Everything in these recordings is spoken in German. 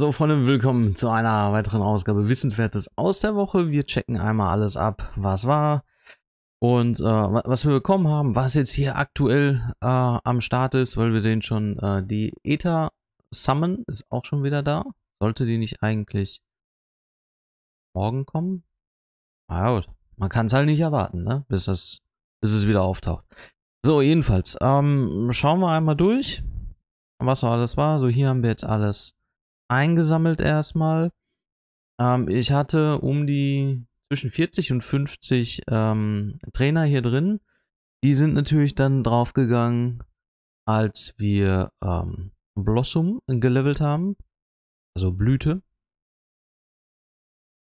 So Freunde, willkommen zu einer weiteren Ausgabe Wissenswertes aus der Woche. Wir checken einmal alles ab, was war und äh, was wir bekommen haben, was jetzt hier aktuell äh, am Start ist, weil wir sehen schon, äh, die ETA Summon ist auch schon wieder da. Sollte die nicht eigentlich morgen kommen? Na man kann es halt nicht erwarten, ne? bis, das, bis es wieder auftaucht. So, jedenfalls, ähm, schauen wir einmal durch, was alles war. So, hier haben wir jetzt alles eingesammelt erstmal. Ähm, ich hatte um die zwischen 40 und 50 ähm, Trainer hier drin. Die sind natürlich dann draufgegangen, als wir ähm, Blossom gelevelt haben. Also Blüte.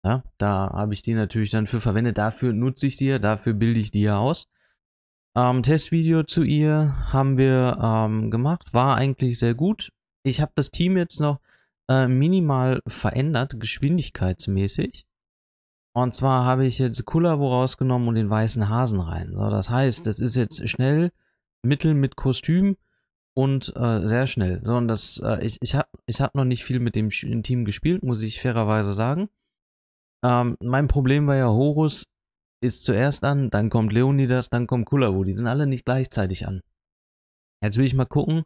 Ja, da habe ich die natürlich dann für verwendet. Dafür nutze ich die ja, dafür bilde ich die ja aus. Ähm, Testvideo zu ihr haben wir ähm, gemacht, war eigentlich sehr gut. Ich habe das Team jetzt noch äh, minimal verändert, geschwindigkeitsmäßig. Und zwar habe ich jetzt Kullabo rausgenommen und den weißen Hasen rein. So, das heißt, mhm. das ist jetzt schnell, mittel mit Kostüm und äh, sehr schnell. So, und das, äh, ich, ich habe ich hab noch nicht viel mit dem Team gespielt, muss ich fairerweise sagen. Ähm, mein Problem war ja, Horus ist zuerst an, dann kommt Leonidas, dann kommt Kullabo. Die sind alle nicht gleichzeitig an. Jetzt will ich mal gucken,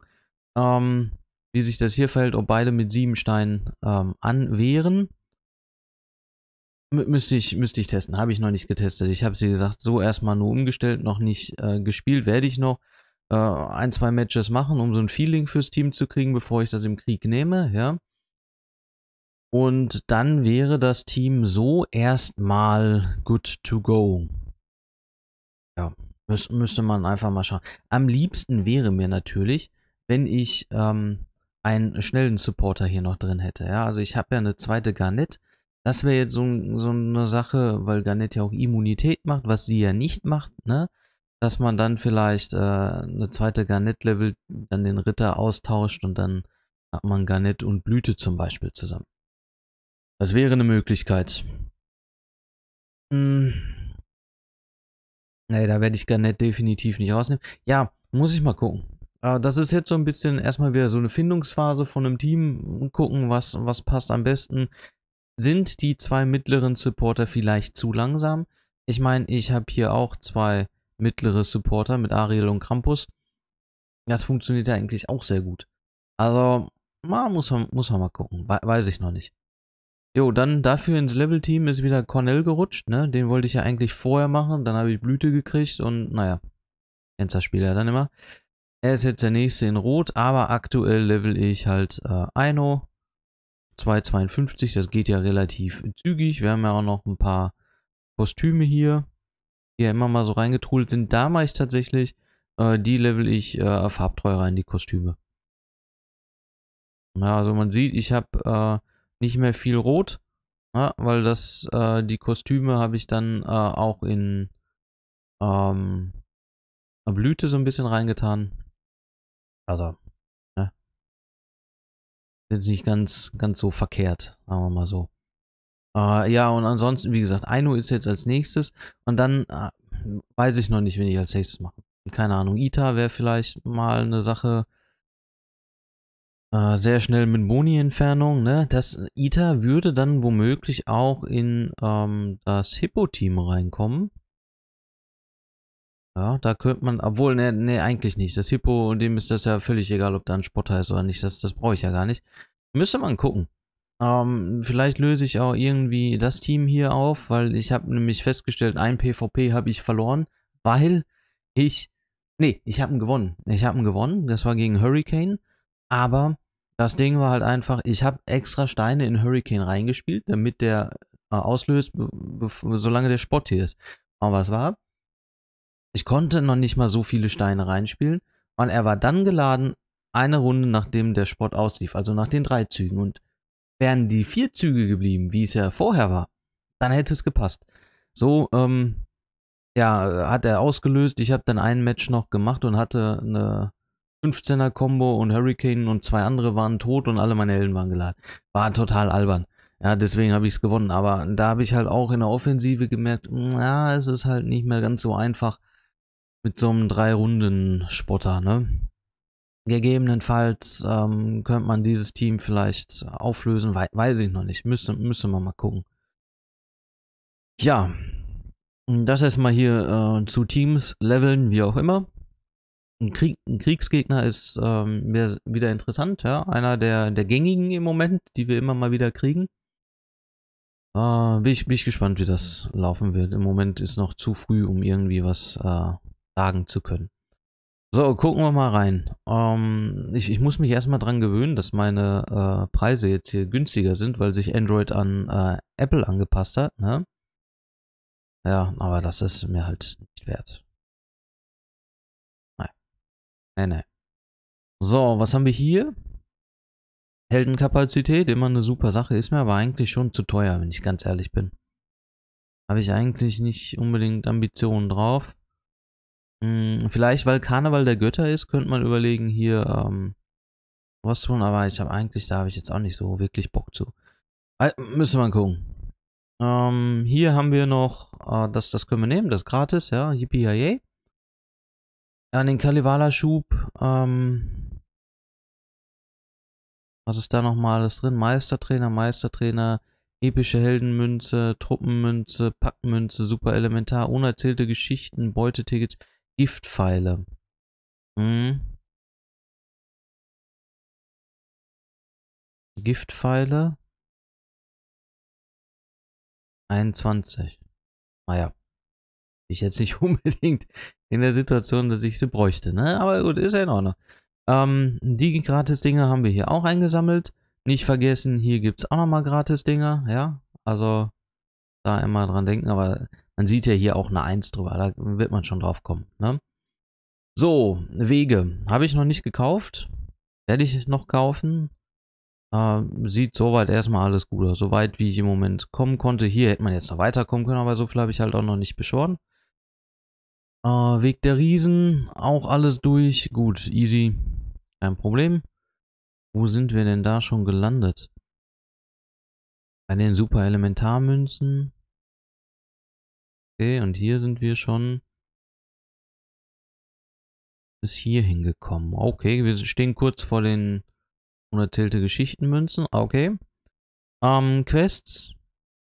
ähm, wie sich das hier verhält, ob beide mit sieben Steinen ähm, anwehren. M müsste, ich, müsste ich testen, habe ich noch nicht getestet. Ich habe sie gesagt, so erstmal nur umgestellt, noch nicht äh, gespielt, werde ich noch äh, ein, zwei Matches machen, um so ein Feeling fürs Team zu kriegen, bevor ich das im Krieg nehme, ja. Und dann wäre das Team so erstmal good to go. Ja, müß, müsste man einfach mal schauen. Am liebsten wäre mir natürlich, wenn ich ähm, einen schnellen Supporter hier noch drin hätte. Ja, also ich habe ja eine zweite Garnett. Das wäre jetzt so, so, eine Sache, weil Garnett ja auch Immunität macht, was sie ja nicht macht, ne? Dass man dann vielleicht äh, eine zweite Garnett levelt, dann den Ritter austauscht und dann hat man Garnett und Blüte zum Beispiel zusammen. Das wäre eine Möglichkeit. Hm. Nee, da werde ich Garnett definitiv nicht rausnehmen. Ja, muss ich mal gucken. Äh, das ist jetzt so ein bisschen erstmal wieder so eine Findungsphase von einem Team, gucken, was, was passt am besten. Sind die zwei mittleren Supporter vielleicht zu langsam? Ich meine, ich habe hier auch zwei mittlere Supporter mit Ariel und Krampus. Das funktioniert ja eigentlich auch sehr gut. Also, ma, muss, man, muss man mal gucken. Weiß ich noch nicht. Jo, dann dafür ins Level-Team ist wieder Cornell gerutscht, ne? Den wollte ich ja eigentlich vorher machen, dann habe ich Blüte gekriegt und naja, Tänzerspieler dann immer. Er ist jetzt der nächste in Rot, aber aktuell level ich halt äh, Aino 2,52, das geht ja relativ zügig. Wir haben ja auch noch ein paar Kostüme hier, die ja immer mal so reingetrudelt sind. Da mache ich tatsächlich, äh, die level ich äh, farbtreu rein, die Kostüme. Ja, also man sieht, ich habe äh, nicht mehr viel Rot, ja, ne, weil das, äh, die Kostüme habe ich dann äh, auch in ähm, Blüte so ein bisschen reingetan. Also, ne? Sind nicht ganz, ganz so verkehrt, sagen wir mal so. Uh, ja, und ansonsten, wie gesagt, Aino ist jetzt als nächstes. Und dann uh, weiß ich noch nicht, wen ich als nächstes mache. Keine Ahnung, Ita wäre vielleicht mal eine Sache. Uh, sehr schnell mit Boni-Entfernung, ne? Das Ita würde dann womöglich auch in um, ähm, das Hippo-Team reinkommen. Ja, da könnte man, obwohl, ne, ne, eigentlich nicht. Das Hippo, dem ist das ja völlig egal, ob da ein Spotter ist oder nicht. Das, das brauche ich ja gar nicht. Müsste man gucken. Ähm, vielleicht löse ich auch irgendwie das Team hier auf, weil ich habe nämlich festgestellt, ein PvP habe ich verloren, weil ich, ne, ich habe ihn gewonnen. Ich habe ihn gewonnen, das war gegen Hurricane, aber das Ding war halt einfach, ich habe extra Steine in Hurricane reingespielt, damit der äh, auslöst, solange der Spot hier ist. Aber was war? Ich konnte noch nicht mal so viele Steine reinspielen und er war dann geladen eine Runde nachdem der Spot auslief, also nach den drei Zügen. Und wären die vier Züge geblieben, wie es ja vorher war, dann hätte es gepasst. So, ähm, ja, hat er ausgelöst. Ich habe dann ein Match noch gemacht und hatte eine 15er kombo und Hurricane und zwei andere waren tot und alle meine Helden waren geladen. War total albern. Ja, deswegen habe ich es gewonnen. Aber da habe ich halt auch in der Offensive gemerkt, ja, es ist halt nicht mehr ganz so einfach, mit so einem Drei-Runden-Spotter, ne? Gegebenenfalls ähm, könnte man dieses Team vielleicht auflösen, we weiß ich noch nicht. Müsste, müsste man mal gucken. Ja, das erstmal hier äh, zu Teams, Leveln, wie auch immer. Ein, Krieg, ein Kriegsgegner ist ähm, wieder interessant, ja. Einer der, der gängigen im Moment, die wir immer mal wieder kriegen. Äh, bin, ich, bin ich gespannt, wie das laufen wird. Im Moment ist noch zu früh, um irgendwie was äh, sagen zu können. So, gucken wir mal rein. Ähm, ich, ich, muss mich erstmal dran gewöhnen, dass meine äh, Preise jetzt hier günstiger sind, weil sich Android an äh, Apple angepasst hat. Ne? Ja, aber das ist mir halt nicht wert. Nein. Nein, nein. So, was haben wir hier? Heldenkapazität, immer eine super Sache. Ist mir aber eigentlich schon zu teuer, wenn ich ganz ehrlich bin. Habe ich eigentlich nicht unbedingt Ambitionen drauf. Hm, vielleicht, weil Karneval der Götter ist, könnte man überlegen, hier ähm, was tun, aber ich habe eigentlich, da habe ich jetzt auch nicht so wirklich Bock zu. Also, müssen wir mal gucken. Ähm, hier haben wir noch, äh, das, das können wir nehmen, das ist gratis, ja, yippie yay. An den Kalevala-Schub, ähm, was ist da nochmal alles drin? Meistertrainer, Meistertrainer, epische Heldenmünze, Truppenmünze, Packmünze, Superelementar, unerzählte Geschichten, Beutetickets. Giftpfeile. Hm. Giftpfeile. 21. Naja. Ah ich jetzt nicht unbedingt in der Situation, dass ich sie bräuchte, ne? Aber gut, ist ja in Ordnung. Ähm, die Gratis-Dinger haben wir hier auch eingesammelt. Nicht vergessen, hier gibt es auch nochmal Gratis-Dinger, ja? Also da immer dran denken, aber man sieht ja hier auch eine 1 drüber, da wird man schon drauf kommen. Ne? So, Wege. Habe ich noch nicht gekauft. Werde ich noch kaufen. Äh, sieht soweit erstmal alles gut aus. Soweit wie ich im Moment kommen konnte. Hier hätte man jetzt noch weiterkommen können, aber so viel habe ich halt auch noch nicht beschworen. Äh, Weg der Riesen. Auch alles durch. Gut, easy. Kein Problem. Wo sind wir denn da schon gelandet? Bei den Super Elementarmünzen. Okay, und hier sind wir schon bis hier hingekommen. Okay, wir stehen kurz vor den unerzählte Geschichtenmünzen. Okay. Ähm, Quests.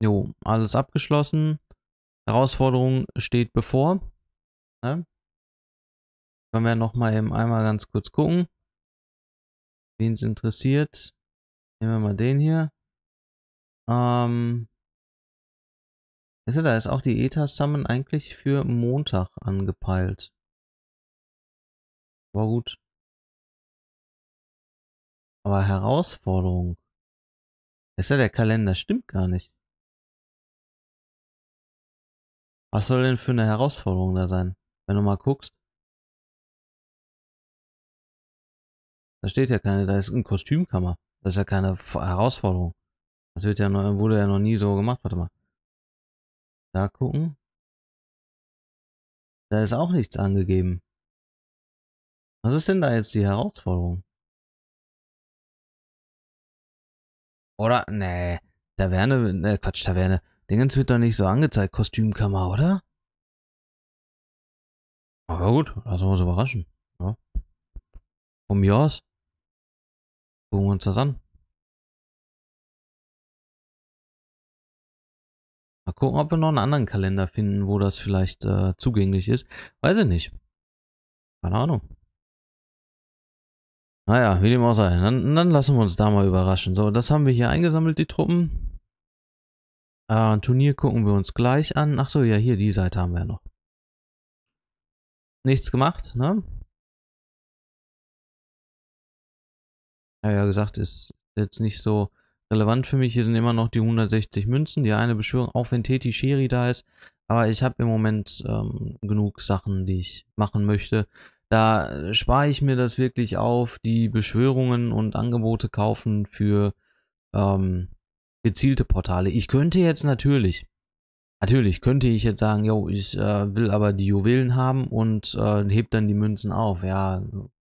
Jo, alles abgeschlossen. Herausforderung steht bevor. Ne? Können wir nochmal eben einmal ganz kurz gucken. Wen es interessiert. Nehmen wir mal den hier. Ähm, Weißt du, da ist auch die ETA-Summon eigentlich für Montag angepeilt. War gut. Aber Herausforderung. Ist ja der Kalender stimmt gar nicht. Was soll denn für eine Herausforderung da sein? Wenn du mal guckst. Da steht ja keine, da ist ein Kostümkammer. Das ist ja keine Herausforderung. Das wird ja noch, wurde ja noch nie so gemacht. Warte mal. Da gucken. Da ist auch nichts angegeben. Was ist denn da jetzt die Herausforderung? Oder? Nee. Taverne, ne, Quatsch, Taverne. Dingens wird doch nicht so angezeigt, Kostümkammer, oder? Aber gut, lassen wir uns überraschen. Ja. Von mir Gucken wir uns das an. Mal gucken, ob wir noch einen anderen Kalender finden, wo das vielleicht äh, zugänglich ist. Weiß ich nicht. Keine Ahnung. Naja, wie dem auch sei. Dann, dann, lassen wir uns da mal überraschen. So, das haben wir hier eingesammelt, die Truppen. Äh, Turnier gucken wir uns gleich an. Achso, ja, hier, die Seite haben wir ja noch. Nichts gemacht, ne? Ja, ja, gesagt, ist jetzt nicht so Relevant für mich hier sind immer noch die 160 Münzen, die eine Beschwörung, auch wenn Teti Sheri da ist. Aber ich habe im Moment ähm, genug Sachen, die ich machen möchte. Da äh, spare ich mir das wirklich auf, die Beschwörungen und Angebote kaufen für ähm, gezielte Portale. Ich könnte jetzt natürlich, natürlich könnte ich jetzt sagen, yo, ich äh, will aber die Juwelen haben und äh, heb dann die Münzen auf. Ja,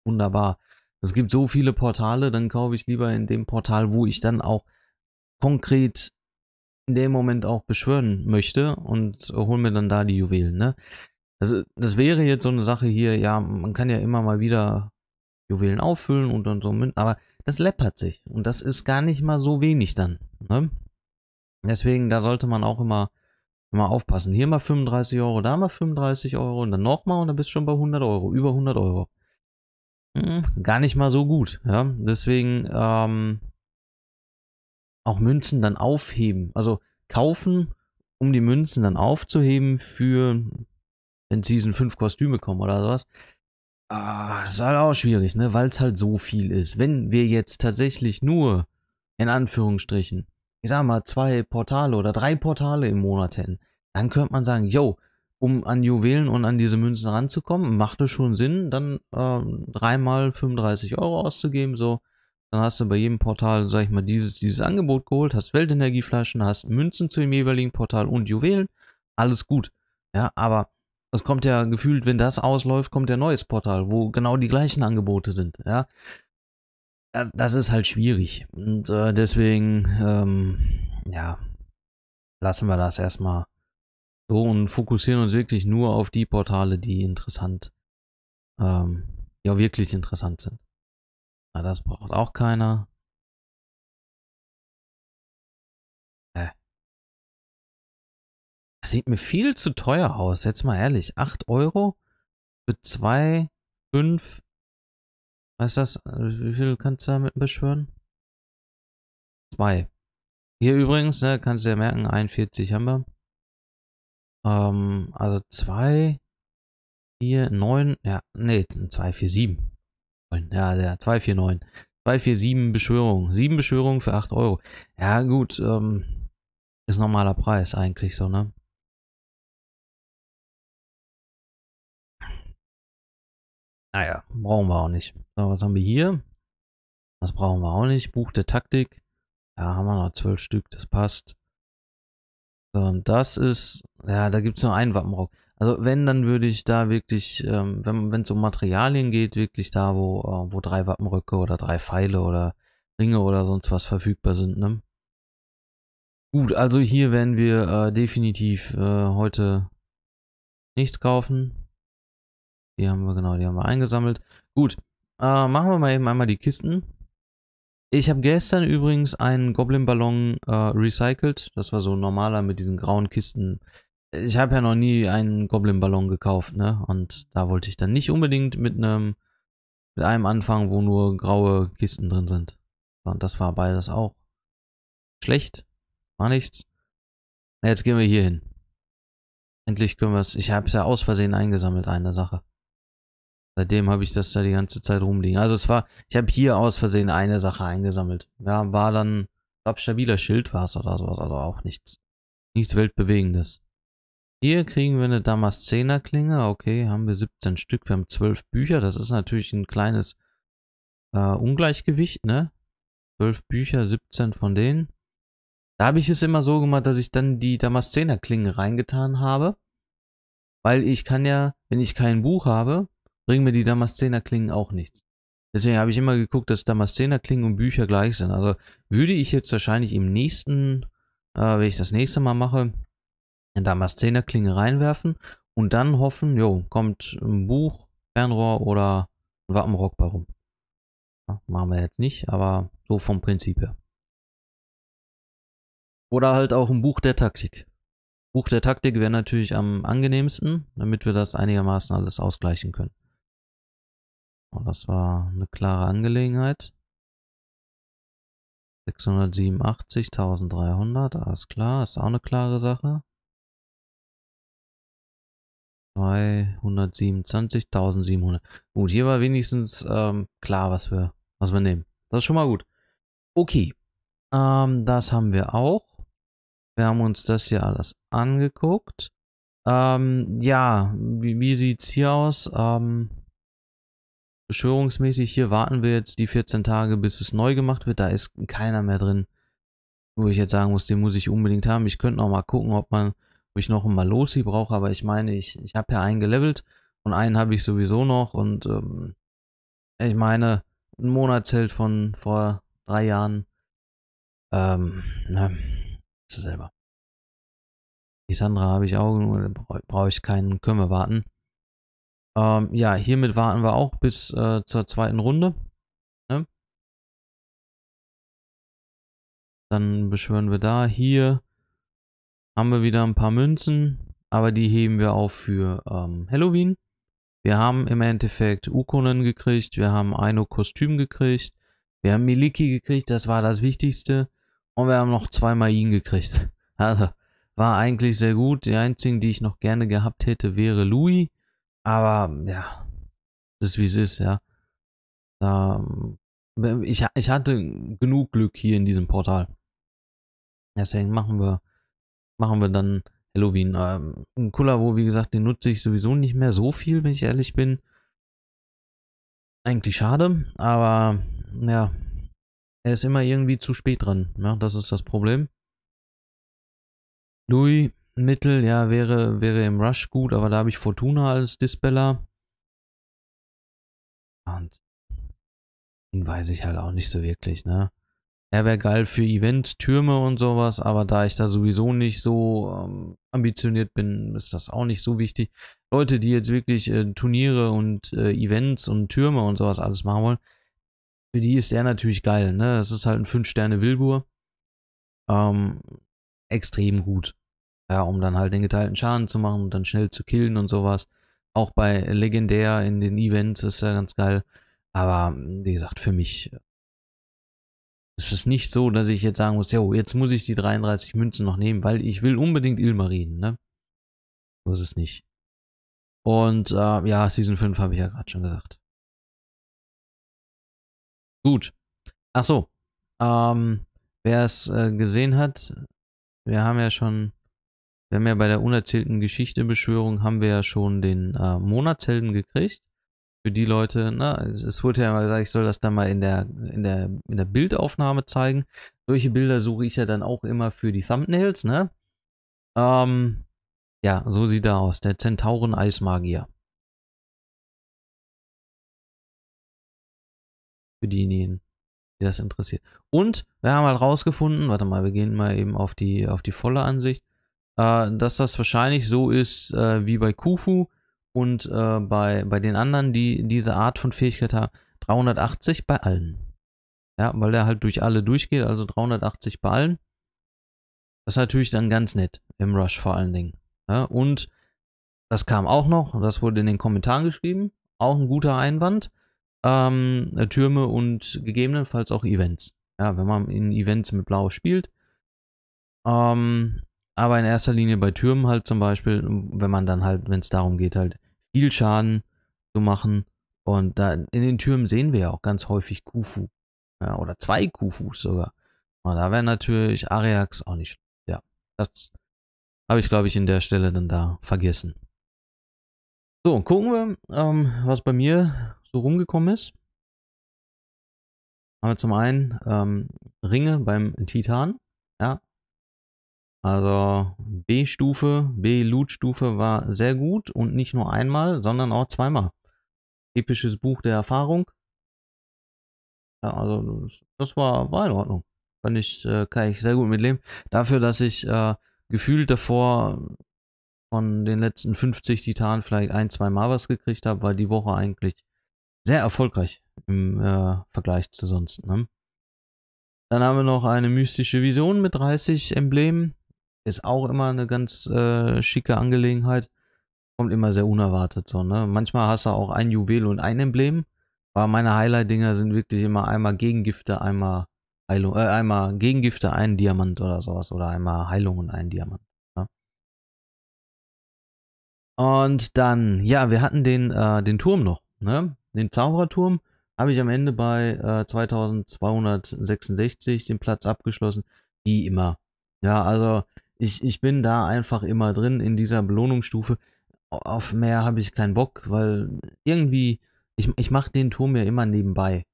wunderbar. Es gibt so viele Portale, dann kaufe ich lieber in dem Portal, wo ich dann auch konkret in dem Moment auch beschwören möchte und hole mir dann da die Juwelen. Ne? Also das wäre jetzt so eine Sache hier, ja, man kann ja immer mal wieder Juwelen auffüllen und dann so, aber das läppert sich und das ist gar nicht mal so wenig dann. Ne? Deswegen, da sollte man auch immer, immer aufpassen. Hier mal 35 Euro, da mal 35 Euro und dann nochmal und dann bist du schon bei 100 Euro, über 100 Euro. Mhm. gar nicht mal so gut. Ja? Deswegen ähm, auch Münzen dann aufheben. Also kaufen, um die Münzen dann aufzuheben für, wenn Season 5 Kostüme kommen oder sowas. Ah, ist halt auch schwierig, ne? weil es halt so viel ist. Wenn wir jetzt tatsächlich nur, in Anführungsstrichen, ich sag mal, zwei Portale oder drei Portale im Monat hätten, dann könnte man sagen, yo, um an Juwelen und an diese Münzen ranzukommen, macht es schon Sinn, dann ähm, dreimal 35 Euro auszugeben. So, dann hast du bei jedem Portal, sag ich mal, dieses, dieses Angebot geholt, hast Weltenergieflaschen, hast Münzen zu dem jeweiligen Portal und Juwelen. Alles gut. Ja, aber es kommt ja gefühlt, wenn das ausläuft, kommt der neues Portal, wo genau die gleichen Angebote sind. Ja, das, das ist halt schwierig. Und äh, deswegen, ähm, ja, lassen wir das erstmal so und fokussieren uns wirklich nur auf die Portale, die interessant, ähm, ja wirklich interessant sind. Na, das braucht auch keiner. Äh. Das sieht mir viel zu teuer aus, jetzt mal ehrlich. 8 Euro für 2, 5, was ist das? Wie viel kannst du damit beschwören? 2. Hier übrigens, ne, kannst du ja merken, 41 haben wir. Ähm, also 2, 4, 9, ja, nee, 2, 4, 7. Ja, ja, 2, 4, 9. 2, 4, 7 Beschwörungen. 7 Beschwörungen für 8 Euro. Ja, gut, ähm, ist normaler Preis eigentlich so, ne? Naja, brauchen wir auch nicht. So, was haben wir hier? Das brauchen wir auch nicht. Buch der Taktik. Ja, haben wir noch 12 Stück, das passt. So, und das ist, ja, da gibt es nur einen Wappenrock. Also wenn, dann würde ich da wirklich, ähm, wenn es um Materialien geht, wirklich da, wo, äh, wo drei Wappenröcke oder drei Pfeile oder Ringe oder sonst was verfügbar sind, ne? Gut, also hier werden wir äh, definitiv äh, heute nichts kaufen. Die haben wir, genau, die haben wir eingesammelt. Gut, äh, machen wir mal eben einmal die Kisten. Ich habe gestern übrigens einen Goblin-Ballon äh, recycelt. Das war so normaler mit diesen grauen Kisten. Ich habe ja noch nie einen Goblin-Ballon gekauft, ne? Und da wollte ich dann nicht unbedingt mit einem mit einem anfangen, wo nur graue Kisten drin sind. Und das war beides auch schlecht. War nichts. Jetzt gehen wir hier hin. Endlich können wir es. Ich habe es ja aus Versehen eingesammelt, eine Sache. Seitdem habe ich das da die ganze Zeit rumliegen. Also es war, ich habe hier aus Versehen eine Sache eingesammelt. Ja, war dann, glaube stabiler Schild war es oder sowas, also auch nichts. Nichts Weltbewegendes. Hier kriegen wir eine Damaszener Klinge. Okay, haben wir 17 Stück. Wir haben 12 Bücher. Das ist natürlich ein kleines äh, Ungleichgewicht, ne? 12 Bücher, 17 von denen. Da habe ich es immer so gemacht, dass ich dann die Damaszener Klinge reingetan habe. Weil ich kann ja, wenn ich kein Buch habe, bringen mir die Damaszener-Klingen auch nichts. Deswegen habe ich immer geguckt, dass Damaszener-Klingen und Bücher gleich sind. Also würde ich jetzt wahrscheinlich im nächsten, äh, wenn ich das nächste Mal mache, eine Damaszener-Klinge reinwerfen und dann hoffen, jo, kommt ein Buch, Fernrohr oder ein Wappenrock bei rum. Ja, machen wir jetzt nicht, aber so vom Prinzip her. Oder halt auch ein Buch der Taktik. Buch der Taktik wäre natürlich am angenehmsten, damit wir das einigermaßen alles ausgleichen können. Und das war eine klare Angelegenheit. 687.300, alles klar, ist auch eine klare Sache. 227.700. Gut, hier war wenigstens ähm, klar, was wir, was wir nehmen. Das ist schon mal gut. Okay, ähm, das haben wir auch. Wir haben uns das hier alles angeguckt. Ähm, ja, wie, wie sieht es hier aus? Ähm, Beschwörungsmäßig hier warten wir jetzt die 14 Tage, bis es neu gemacht wird. Da ist keiner mehr drin. Wo ich jetzt sagen muss, den muss ich unbedingt haben. Ich könnte noch mal gucken, ob man, ob ich noch einen Malosi brauche, aber ich meine, ich, ich habe ja einen gelevelt und einen habe ich sowieso noch und ähm, ich meine, ein Monatsheld von vor drei Jahren. Ähm, ne, selber. Die Sandra habe ich auch, brauche ich keinen, können wir warten. Ähm, ja, hiermit warten wir auch bis äh, zur zweiten Runde. Ne? Dann beschwören wir da. Hier haben wir wieder ein paar Münzen, aber die heben wir auf für ähm, Halloween. Wir haben im Endeffekt Ukonen gekriegt, wir haben Aino Kostüm gekriegt, wir haben Miliki gekriegt, das war das Wichtigste. Und wir haben noch zwei Maien gekriegt. Also, war eigentlich sehr gut. Die einzigen, die ich noch gerne gehabt hätte, wäre Louis. Aber ja, das ist wie es ist, ja. Ähm, ich, ich hatte genug Glück hier in diesem Portal. Deswegen machen wir, machen wir dann Halloween. Ähm, ein Kullervo, wie gesagt, den nutze ich sowieso nicht mehr so viel, wenn ich ehrlich bin. Eigentlich schade, aber ja, er ist immer irgendwie zu spät dran. Ja, das ist das Problem. Louis Mittel, ja, wäre, wäre im Rush gut, aber da habe ich Fortuna als Dispeller. Und den weiß ich halt auch nicht so wirklich, ne? Er wäre geil für Events, Türme und sowas, aber da ich da sowieso nicht so ähm, ambitioniert bin, ist das auch nicht so wichtig. Leute, die jetzt wirklich äh, Turniere und äh, Events und Türme und sowas alles machen wollen, für die ist er natürlich geil, ne? Das ist halt ein 5-Sterne-Wilbur. Ähm, extrem gut. Ja, um dann halt den geteilten Schaden zu machen und dann schnell zu killen und sowas. Auch bei Legendär in den Events ist ja ganz geil. Aber hm, wie gesagt, für mich äh, ist es nicht so, dass ich jetzt sagen muss, jo, jetzt muss ich die 33 Münzen noch nehmen, weil ich will unbedingt Ilmarinen, ne? So ist es nicht. Und äh, ja, Season 5 habe ich ja gerade schon gesagt. Gut. Ach so. Ähm, Wer es äh, gesehen hat, wir haben ja schon wir haben ja bei der unerzählten Geschichte-Beschwörung haben wir ja schon den äh, Monatshelden gekriegt. Für die Leute, na, ne, es wurde ja mal gesagt, ich soll das dann mal in der, in der, in der Bildaufnahme zeigen. Solche Bilder suche ich ja dann auch immer für die Thumbnails, ne? Ähm, ja, so sieht er aus, der Zentauren-Eismagier. Für diejenigen, die das interessiert. Und wir haben halt rausgefunden, warte mal, wir gehen mal eben auf die, auf die volle Ansicht. Äh, dass das wahrscheinlich so ist äh, wie bei Khufu und äh, bei, bei den anderen, die diese Art von Fähigkeit haben, 380 bei allen. Ja, weil der halt durch alle durchgeht, also 380 bei allen. Das ist natürlich dann ganz nett, im Rush vor allen Dingen. Ja, und das kam auch noch, das wurde in den Kommentaren geschrieben, auch ein guter Einwand. Ähm, Türme und gegebenenfalls auch Events. Ja, wenn man in Events mit Blau spielt, ähm, aber in erster Linie bei Türmen halt zum Beispiel, wenn man dann halt, wenn es darum geht, halt viel Schaden zu machen. Und da in den Türmen sehen wir ja auch ganz häufig Kufu. Ja, oder zwei Kufus sogar. Und da wäre natürlich Ariax auch nicht. Ja, das habe ich, glaube ich, in der Stelle dann da vergessen. So, gucken wir, ähm, was bei mir so rumgekommen ist. Aber zum einen ähm, Ringe beim Titan. Ja, also B-Stufe, B-Loot-Stufe war sehr gut und nicht nur einmal, sondern auch zweimal. Episches Buch der Erfahrung. Ja, also das war, war in Ordnung. Kann ich, äh, kann ich sehr gut mitleben. Dafür, dass ich äh, gefühlt davor von den letzten 50 Titanen vielleicht ein, zwei Mal was gekriegt habe, war die Woche eigentlich sehr erfolgreich im äh, Vergleich zu sonst. Ne? Dann haben wir noch eine mystische Vision mit 30 Emblemen. Ist auch immer eine ganz äh, schicke Angelegenheit. Kommt immer sehr unerwartet so, ne? Manchmal hast du auch ein Juwel und ein Emblem. Aber meine Highlight-Dinger sind wirklich immer einmal Gegengifte, einmal Heilung, äh, einmal Gegengifte, einen Diamant oder sowas. Oder einmal Heilung und einen Diamant. Ja? Ne? Und dann, ja, wir hatten den, äh, den Turm noch, ne? Den Zaubererturm habe ich am Ende bei äh, 2266 den Platz abgeschlossen. Wie immer. Ja, also ich, ich bin da einfach immer drin in dieser Belohnungsstufe. Auf mehr habe ich keinen Bock, weil irgendwie, ich, ich mache den Turm ja immer nebenbei.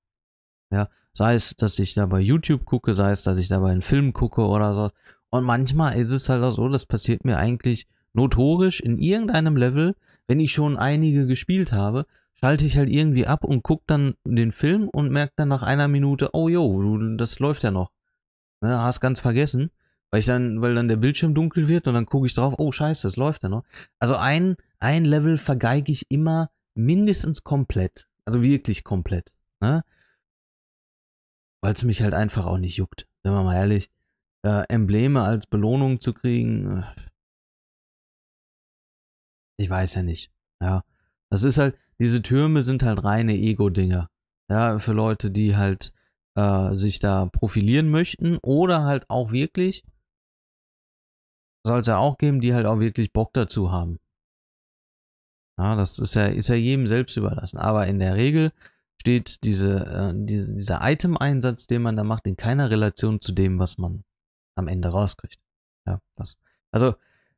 Ja, sei es, dass ich da bei YouTube gucke, sei es, dass ich da bei einem Film gucke oder so. Und manchmal ist es halt auch so, das passiert mir eigentlich notorisch in irgendeinem Level, wenn ich schon einige gespielt habe, schalte ich halt irgendwie ab und gucke dann den Film und merke dann nach einer Minute, oh jo, das läuft ja noch. Ne, hast ganz vergessen weil ich dann, weil dann der Bildschirm dunkel wird und dann gucke ich drauf, oh scheiße, das läuft ja noch. Also ein, ein Level vergeige ich immer mindestens komplett. Also wirklich komplett. Ne? Weil es mich halt einfach auch nicht juckt, sind wir mal ehrlich. Äh, Embleme als Belohnung zu kriegen, äh, ich weiß ja nicht. Ja. Das ist halt, diese Türme sind halt reine Ego-Dinger. Ja, für Leute, die halt äh, sich da profilieren möchten oder halt auch wirklich soll es ja auch geben, die halt auch wirklich Bock dazu haben. Ja, das ist ja, ist ja jedem selbst überlassen. Aber in der Regel steht diese, äh, diese, dieser Item-Einsatz, den man da macht, in keiner Relation zu dem, was man am Ende rauskriegt. Ja, das, also,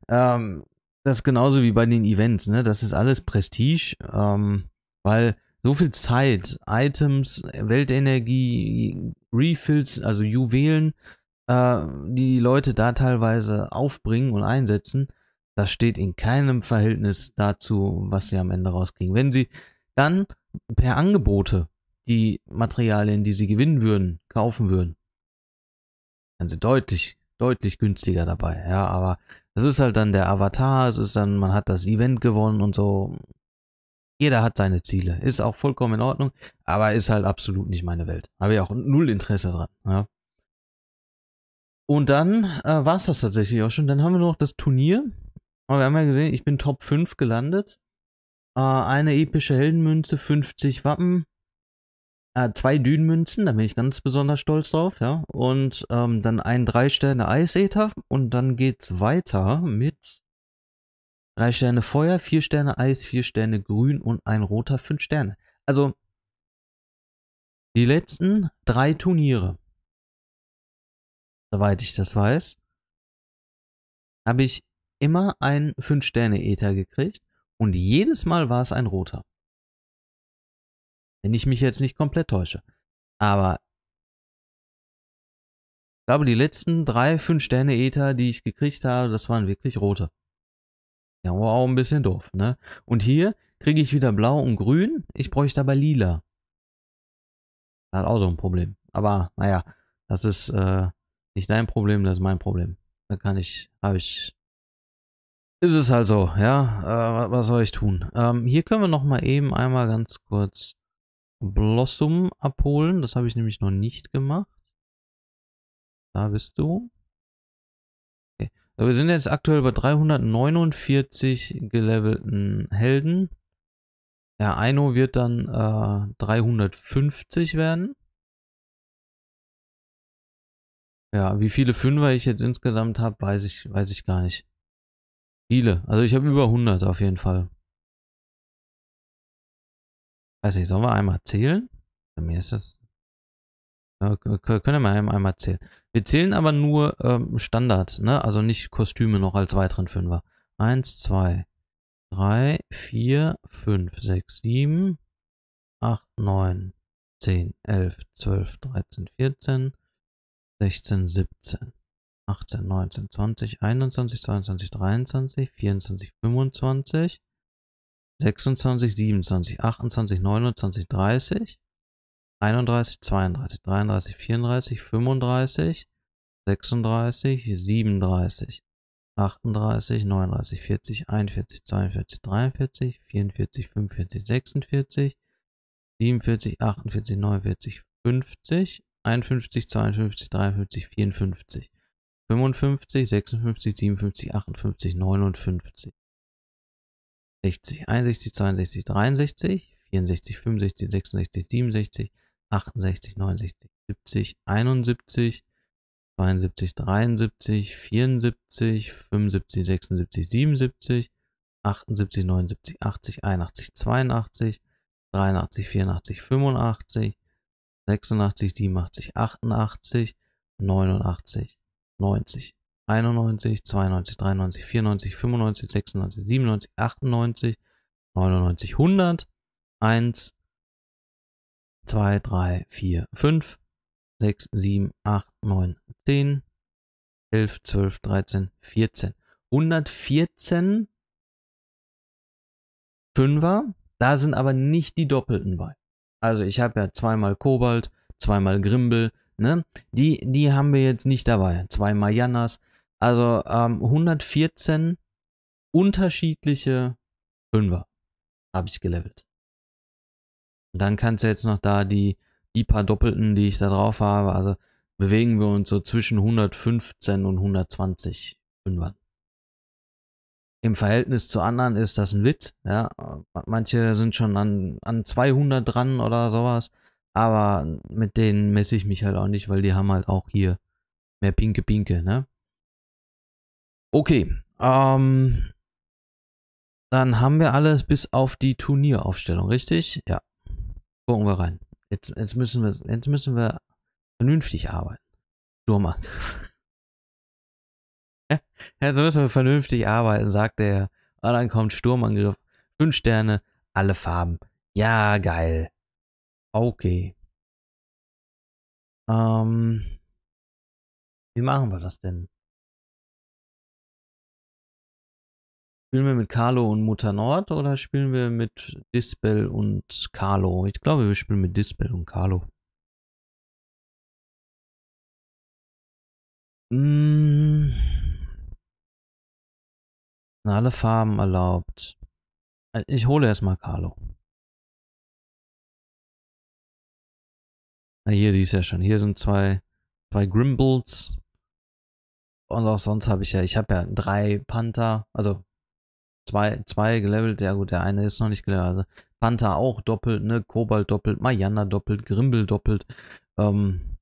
ähm, das ist genauso wie bei den Events, ne? Das ist alles Prestige, ähm, weil so viel Zeit, Items, Weltenergie, Refills, also Juwelen, äh, die Leute da teilweise aufbringen und einsetzen, das steht in keinem Verhältnis dazu, was sie am Ende rauskriegen. Wenn sie dann per Angebote die Materialien, die sie gewinnen würden, kaufen würden, dann sind sie deutlich, deutlich günstiger dabei. Ja, aber es ist halt dann der Avatar, es ist dann, man hat das Event gewonnen und so. Jeder hat seine Ziele. Ist auch vollkommen in Ordnung, aber ist halt absolut nicht meine Welt. Habe ich auch null Interesse dran. Ja. Und dann äh, war es das tatsächlich auch schon. Dann haben wir noch das Turnier. Aber wir haben ja gesehen, ich bin Top 5 gelandet. Äh, eine epische Heldenmünze, 50 Wappen. Äh, zwei Dünenmünzen, da bin ich ganz besonders stolz drauf, ja. Und ähm, dann ein 3-Sterne-Eisäther. Und dann geht's weiter mit 3 Sterne Feuer, 4 Sterne Eis, 4 Sterne Grün und ein roter 5 Sterne. Also die letzten drei Turniere soweit ich das weiß, habe ich immer einen 5-Sterne-Ether gekriegt und jedes Mal war es ein roter. Wenn ich mich jetzt nicht komplett täusche. Aber ich glaube, die letzten drei 5-Sterne-Ether, die ich gekriegt habe, das waren wirklich rote. Ja, war auch ein bisschen doof, ne? Und hier kriege ich wieder blau und grün. Ich bräuchte aber lila. Hat auch so ein Problem. Aber naja, das ist äh, nicht dein Problem, das ist mein Problem. Da kann ich, habe ich. Ist es halt so, ja. Äh, was soll ich tun? Ähm, hier können wir nochmal eben einmal ganz kurz Blossom abholen. Das habe ich nämlich noch nicht gemacht. Da bist du. Okay. So, wir sind jetzt aktuell bei 349 gelevelten Helden. Ja, Aino wird dann äh, 350 werden. Ja, wie viele Fünfer ich jetzt insgesamt habe, weiß ich, weiß ich gar nicht. Viele. Also ich habe über 100 auf jeden Fall. Weiß nicht, sollen wir einmal zählen? Bei mir ist das... Ja, können wir einmal zählen. Wir zählen aber nur ähm, Standard, ne? Also nicht Kostüme noch als weiteren Fünfer. Eins, zwei, drei, vier, fünf, sechs, sieben, acht, neun, zehn, elf, zwölf, dreizehn, vierzehn, 16, 17, 18, 19, 20, 21, 22, 23, 24, 25, 26, 27, 28, 29, 30, 31, 32, 33, 34, 35, 36, 37, 38, 39, 40, 41, 42, 43, 44, 45, 46, 47, 48, 49, 50, 51, 52, 53, 54, 55, 56, 57, 58, 59, 60, 61, 62, 63, 64, 65, 66, 67, 68, 69, 70, 71, 72, 73, 74, 75, 76, 77, 78, 79, 80, 81, 82, 83, 84, 85, 86, 87, 88, 89, 90, 91, 92, 93, 94, 95, 96, 97, 98, 99, 100, 1, 2, 3, 4, 5, 6, 7, 8, 9, 10, 11, 12, 13, 14. 114 Fünfer, da sind aber nicht die Doppelten bei. Also ich habe ja zweimal Kobalt, zweimal Grimbel, ne? Die, die haben wir jetzt nicht dabei. Zweimal Jannas. Also ähm, 114 unterschiedliche Fünfer habe ich gelevelt. Dann kannst du jetzt noch da die, die paar Doppelten, die ich da drauf habe, also bewegen wir uns so zwischen 115 und 120 Fünfern im Verhältnis zu anderen ist das ein Witz. Ja? Manche sind schon an, an 200 dran oder sowas. Aber mit denen messe ich mich halt auch nicht, weil die haben halt auch hier mehr pinke Pinke, ne? Okay. Ähm, dann haben wir alles bis auf die Turnieraufstellung, richtig? Ja. Gucken wir rein. Jetzt, jetzt, müssen, wir, jetzt müssen wir vernünftig arbeiten. Sturmangriff. Jetzt müssen wir vernünftig arbeiten, sagt er. Und dann kommt Sturmangriff. Fünf Sterne, alle Farben. Ja, geil. Okay. Ähm, wie machen wir das denn? Spielen wir mit Carlo und Mutter Nord oder spielen wir mit Dispel und Carlo? Ich glaube, wir spielen mit Dispel und Carlo. Mmh sind alle Farben erlaubt. Äh, ich hole erstmal Carlo. Na ah, hier, die ist ja schon. Hier sind zwei, zwei Grimbles. Und auch sonst habe ich ja, ich habe ja drei Panther, also zwei, zwei gelevelt. Ja gut, der eine ist noch nicht gelevelt. Also Panther auch doppelt, ne? Kobalt doppelt, Mariana doppelt, Grimble doppelt. Ähm,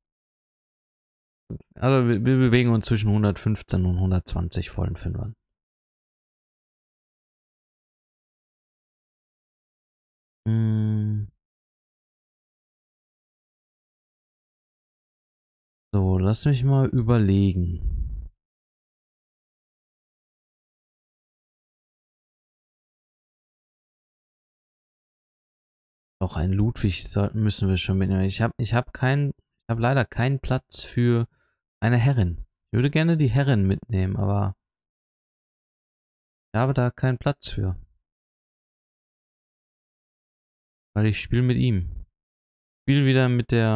also wir, wir bewegen uns zwischen 115 und 120 vollen Fünfern. Mm. So, lass mich mal überlegen. Auch ein Ludwig müssen wir schon mitnehmen. Ich habe ich hab keinen, ich habe leider keinen Platz für eine Herrin. Ich würde gerne die Herrin mitnehmen, aber ich habe da keinen Platz für. Weil ich spiele mit ihm. Ich spiele wieder mit der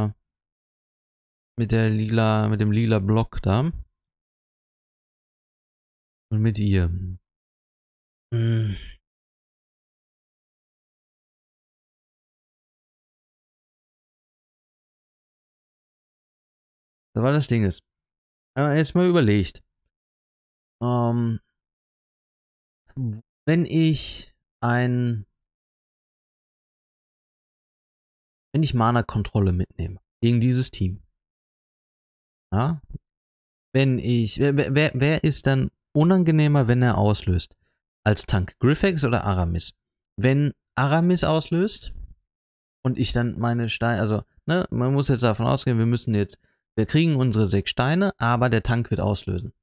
mit der lila, mit dem lila Block da. Und mit ihr. Hm. Da war das Ding ist. Aber jetzt mal überlegt. Ähm, wenn ich ein wenn ich Mana-Kontrolle mitnehme gegen dieses Team. Ja? Wenn ich, wer, wer, wer ist dann unangenehmer, wenn er auslöst? Als Tank Griffex oder Aramis? Wenn Aramis auslöst und ich dann meine Steine, also ne, man muss jetzt davon ausgehen, wir müssen jetzt, wir kriegen unsere sechs Steine, aber der Tank wird auslösen.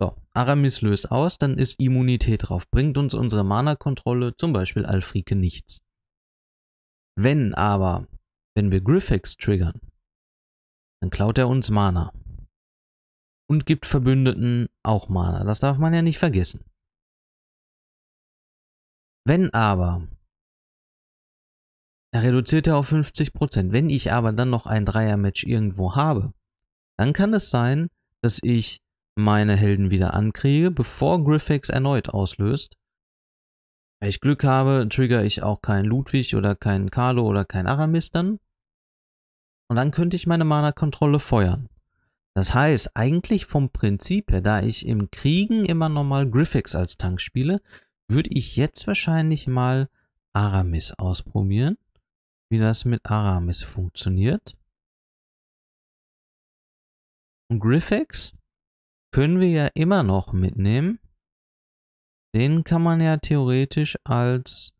So, Aramis löst aus, dann ist Immunität drauf, bringt uns unsere Mana-Kontrolle, zum Beispiel Alfrike, nichts. Wenn aber wenn wir Griffix triggern, dann klaut er uns Mana. Und gibt Verbündeten auch Mana. Das darf man ja nicht vergessen. Wenn aber, er reduziert ja auf 50%, wenn ich aber dann noch ein Dreier-Match irgendwo habe, dann kann es sein, dass ich meine Helden wieder ankriege, bevor Griffix erneut auslöst wenn ich Glück habe, trigger ich auch keinen Ludwig oder keinen Carlo oder keinen Aramis dann. Und dann könnte ich meine Mana-Kontrolle feuern. Das heißt, eigentlich vom Prinzip her, da ich im Kriegen immer nochmal Griffix als Tank spiele, würde ich jetzt wahrscheinlich mal Aramis ausprobieren, wie das mit Aramis funktioniert. Und Griffix können wir ja immer noch mitnehmen. Den kann man ja theoretisch als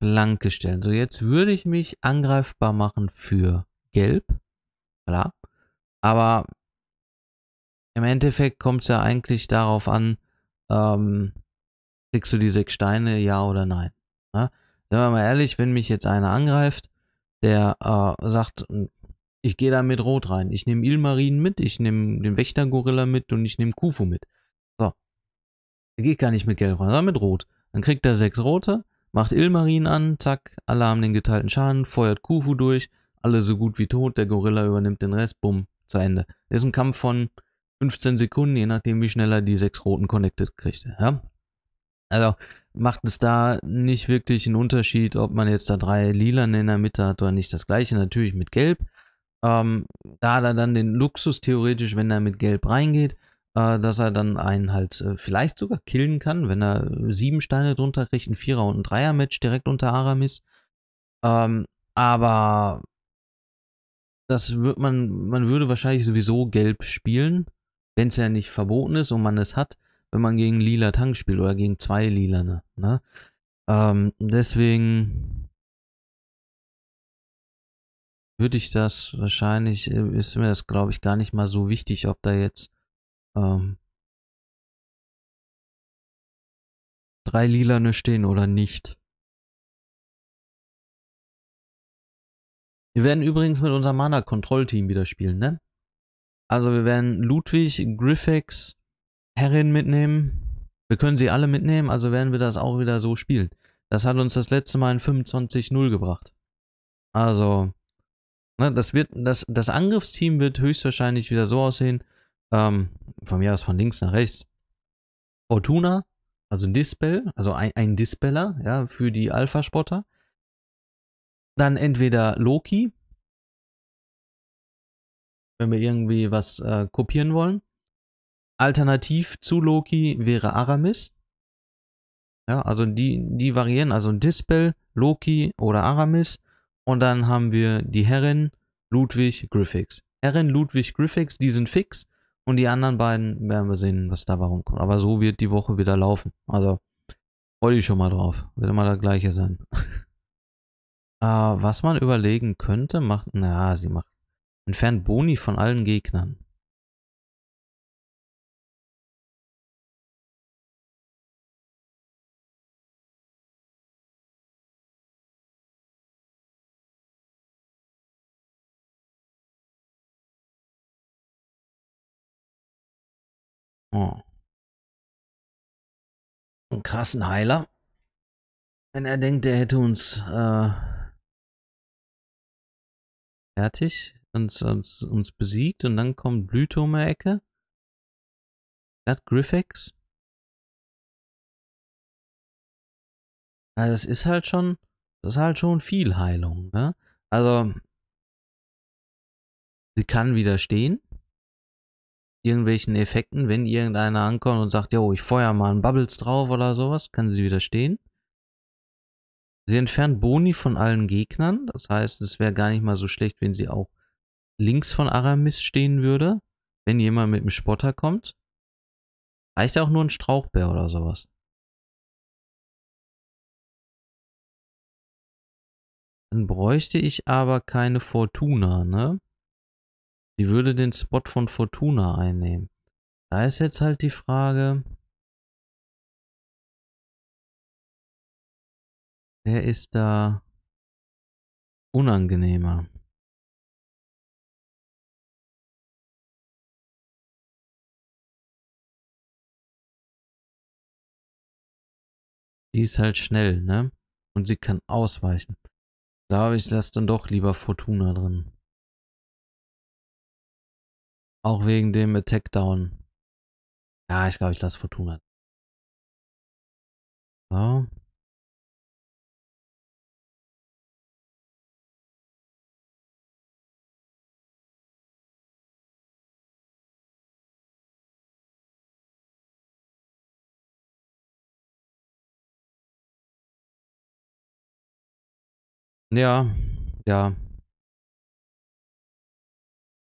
Blanke stellen. So, jetzt würde ich mich angreifbar machen für Gelb. Klar. Aber im Endeffekt kommt es ja eigentlich darauf an, ähm, kriegst du die sechs Steine, ja oder nein. Ja? Ne? Seien wir mal ehrlich, wenn mich jetzt einer angreift, der äh, sagt, ich gehe da mit Rot rein, ich nehme Ilmarin mit, ich nehme den Wächtergorilla mit und ich nehme Kufu mit. Er geht gar nicht mit Gelb ran, sondern mit Rot. Dann kriegt er sechs Rote, macht Ilmarin an, zack, alle haben den geteilten Schaden, feuert Kufu durch, alle so gut wie tot, der Gorilla übernimmt den Rest, bumm, zu Ende. Das ist ein Kampf von 15 Sekunden, je nachdem, wie schnell er die sechs Roten connected kriegt. Ja? Also macht es da nicht wirklich einen Unterschied, ob man jetzt da drei Lilan in der Mitte hat oder nicht. Das gleiche natürlich mit Gelb. Ähm, da hat er dann den Luxus theoretisch, wenn er mit Gelb reingeht, äh, dass er dann einen halt äh, vielleicht sogar killen kann, wenn er äh, sieben Steine drunter kriegt, ein Vierer- und ein Dreier-Match direkt unter Aramis. Ähm, aber das wird man, man würde wahrscheinlich sowieso gelb spielen, wenn es ja nicht verboten ist und man es hat, wenn man gegen lila Tank spielt oder gegen zwei lila. Ne, ne? Ähm, deswegen würde ich das wahrscheinlich, ist mir das glaube ich gar nicht mal so wichtig, ob da jetzt ähm, drei Lilane stehen oder nicht. Wir werden übrigens mit unserem Mana-Kontrollteam wieder spielen, ne? Also wir werden Ludwig, Griffix, Herrin mitnehmen. Wir können sie alle mitnehmen, also werden wir das auch wieder so spielen. Das hat uns das letzte Mal in 25-0 gebracht. Also, ne, das, wird, das, das Angriffsteam wird höchstwahrscheinlich wieder so aussehen, ähm, von mir aus von links nach rechts. Fortuna, also ein Dispel, also ein, ein Dispeller, ja, für die Alpha-Spotter. Dann entweder Loki, wenn wir irgendwie was äh, kopieren wollen. Alternativ zu Loki wäre Aramis. Ja, also die, die variieren, also ein Dispel, Loki oder Aramis. Und dann haben wir die Herrin, Ludwig, Griffix. Herrin, Ludwig, Griffix, die sind fix. Und die anderen beiden werden wir sehen, was da warum kommt. Aber so wird die Woche wieder laufen. Also freue ich schon mal drauf. Wird immer das gleiche sein. äh, was man überlegen könnte, macht. Na, sie macht. Entfernt Boni von allen Gegnern. Oh. Einen krassen Heiler. Wenn er denkt, er hätte uns äh, fertig, und uns, uns besiegt und dann kommt Blüte um die Ecke. Hat Griffix. Also das ist halt schon, das ist halt schon viel Heilung. Ne? Also, sie kann widerstehen irgendwelchen Effekten, wenn irgendeiner ankommt und sagt, yo, ich feuer mal einen Bubbles drauf oder sowas, kann sie widerstehen. Sie entfernt Boni von allen Gegnern, das heißt, es wäre gar nicht mal so schlecht, wenn sie auch links von Aramis stehen würde, wenn jemand mit einem Spotter kommt. Reicht auch nur ein Strauchbär oder sowas. Dann bräuchte ich aber keine Fortuna, ne? Sie würde den Spot von Fortuna einnehmen. Da ist jetzt halt die Frage, wer ist da unangenehmer? Die ist halt schnell, ne? Und sie kann ausweichen. Da habe ich lasse dann doch lieber Fortuna drin. Auch wegen dem Attack Down. Ja, ich glaube, ich lasse Fortuna. So. Ja, ja.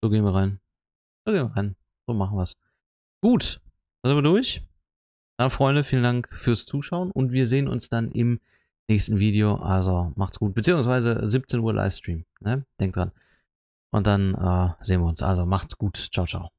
So gehen wir rein. Regeln genau, So machen wir's. Gut, dann sind wir durch. Dann, Freunde, vielen Dank fürs Zuschauen und wir sehen uns dann im nächsten Video. Also macht's gut, beziehungsweise 17 Uhr Livestream. Ne? Denkt dran. Und dann äh, sehen wir uns. Also macht's gut. Ciao, ciao.